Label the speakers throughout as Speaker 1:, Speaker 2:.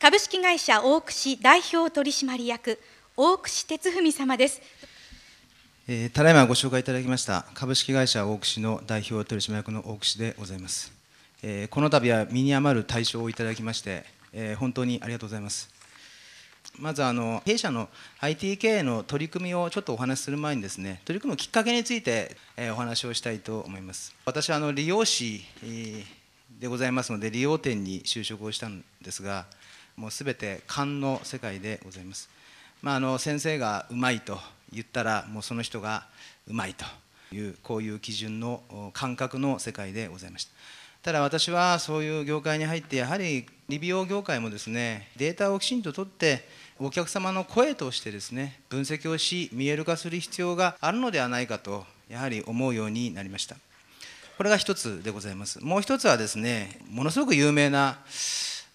Speaker 1: 株式会社大串代表取締役大串哲文様です、えー、ただいまご紹介いただきました株式会社大串の代表取締役の大串でございます、えー、この度は身に余る対象をいただきまして、えー、本当にありがとうございますまずあの弊社の IT 経営の取り組みをちょっとお話しする前にですね取り組むきっかけについてお話をしたいと思います私はあの理容師でございますので理容店に就職をしたんですがもう全て勘の世界でございます。まあ、あの先生がうまいと言ったらもうその人がうまいというこういう基準の感覚の世界でございましたただ私はそういう業界に入ってやはり理美容業界もですねデータをきちんと取ってお客様の声としてですね分析をし見える化する必要があるのではないかとやはり思うようになりましたこれが一つでございますもう一つはですねものすごく有名な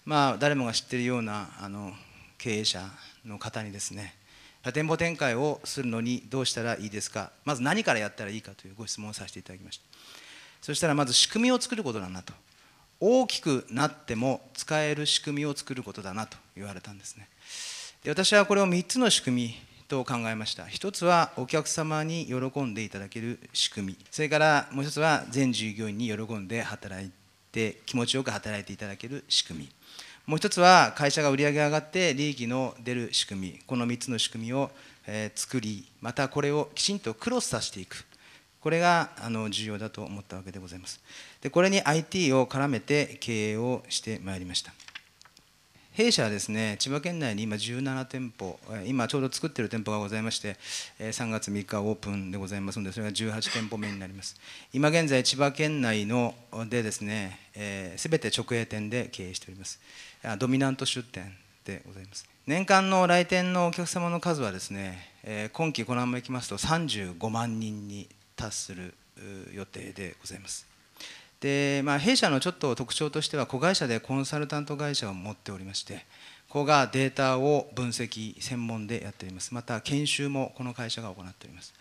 Speaker 1: まあ、誰もが知っているようなあの経営者の方にですね店舗展開をするのにどうしたらいいですかまず何からやったらいいかというご質問をさせていただきましたそしたらまず仕組みを作ることだなと大きくなっても使える仕組みを作ることだなと言われたんですねで私はこれを3つの仕組みと考えました1つはお客様に喜んでいただける仕組みそれからもう1つは全従業員に喜んで働いてて気持ちよく働いていただける仕組みもう一つは会社が売上げ上がって利益の出る仕組みこの3つの仕組みを作りまたこれをきちんとクロスさせていくこれがあの重要だと思ったわけでございますでこれに IT を絡めて経営をしてまいりました弊社はですね千葉県内に今17店舗今ちょうど作ってる店舗がございまして3月3日オープンでございますのでそれが18店舗目になります今現在千葉県内のでですねすべて直営店で経営しておりますドミナント出店でございます年間の来店のお客様の数はですね今期このままいきますと35万人に達する予定でございますで、まあ、弊社のちょっと特徴としては子会社でコンサルタント会社を持っておりまして子がデータを分析専門でやっておりますまた研修もこの会社が行っております、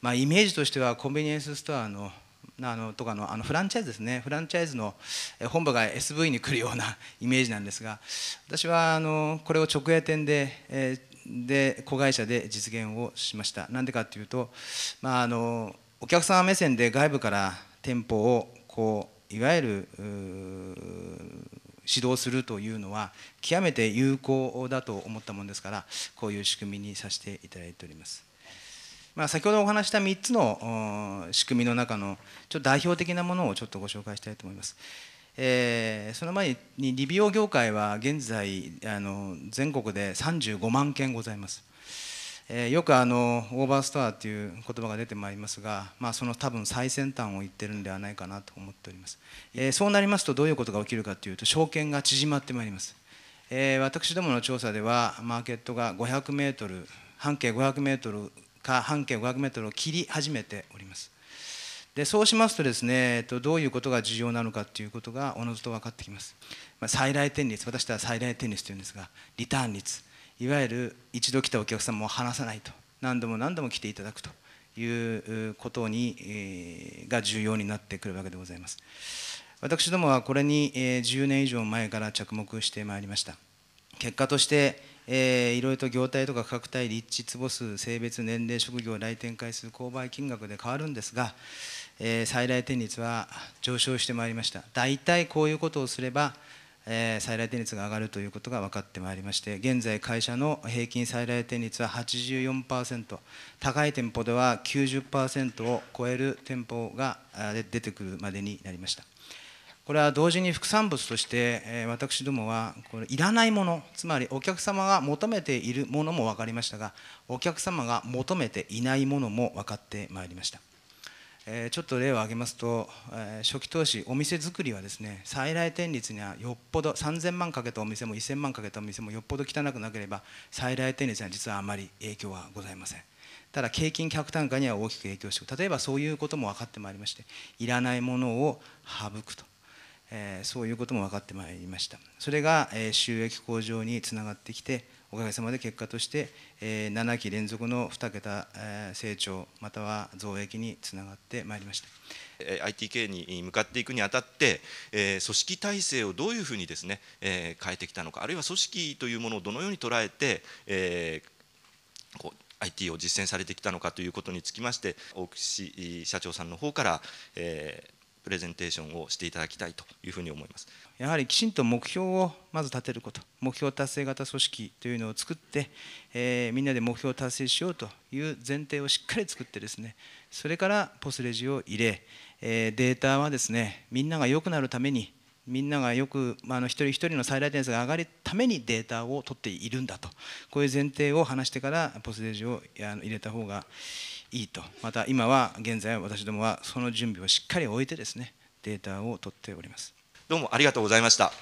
Speaker 1: まあ、イメージとしてはコンビニエンスストアのあのとかのあのフランチャイズですねフランチャイズの本部が SV に来るような イメージなんですが私はあのこれを直営店で、えで子会社で実現をしましたなんでかっていうと、まあ、あのお客様目線で外部から店舗をこういわゆる指導するというのは極めて有効だと思ったものですからこういう仕組みにさせていただいております。まあ、先ほどお話した3つの仕組みの中のちょっと代表的なものをちょっとご紹介したいと思います。えー、その前に利美容業界は現在あの全国で35万件ございます。えよくあのオーバーストアっていう言葉が出てまいりますが、まあ、その多分最先端を言ってるんではないかなと思っております、えそうなりますとどういうことが起きるかというと証券が縮まってまいります、え私どもの調査ではマーケットが500メートル半径500メートルか半径500メートルを切り始めておりますでそうしますとですね、えっと、どういうことが重要なのかということがおのずと分かってきます、まあ、再率私たちは最大点率というんですがリターン率いわゆる一度来たお客様を離さないと何度も何度も来ていただくということに、えー、が重要になってくるわけでございます私どもはこれに、えー、10年以上前から着目してまいりました結果として、いろいろと業態とか価格帯立地坪数性別年齢職業来店回数購買金額で変わるんですが、えー、再来店率は上昇してまいりました大体こういうことをすればえー、再来店率が上がるということが分かってまいりまして現在会社の平均再来店率は84%高い店舗では90%を超える店舗が出てくるまでになりましたこれは同時に副産物として、えー、私どもはこれいらないものつまりお客様が求めているものも分かりましたがお客様が求めていないものも分かってまいりましたえー、ちょっと例を挙げますと、えー、初期投資お店作りはですね再来店率にはよっぽど3000万かけたお店も1000万かけたお店もよっぽど汚くなければ再来店率には実はあまり影響はございませんただ景気客単価には大きく影響して例えばそういうことも分かってまいりましていらないものを省くと、えー、そういうことも分かってまいりましたそれが収益向上につながってきておかげさまで結果として、え7期連続の2桁成長、または増益につながってまいりました。ITK に向かっていくにあたって、え組織体制をどういうふうにですね、え変えてきたのか、あるいは組織というものをどのように捉えて、えこう IT を実践されてきたのかということにつきまして、大串社長さんの方から、えプレゼンテーションをしていただきたいというふうに思います。やはりきちんと目標をまず立てること目標達成型組織というのを作って、えー、みんなで目標を達成しようという前提をしっかり作ってですねそれからポスレジを入れ、えー、データはですねみんなが良くなるためにみんながよく、まあ、の一人一人の最大点数が上がるためにデータを取っているんだとこういう前提を話してからポスレジを入れた方がいいとまた今は現在私どもはその準備をしっかり置いてですねデータを取っております。どうもありがとうございました。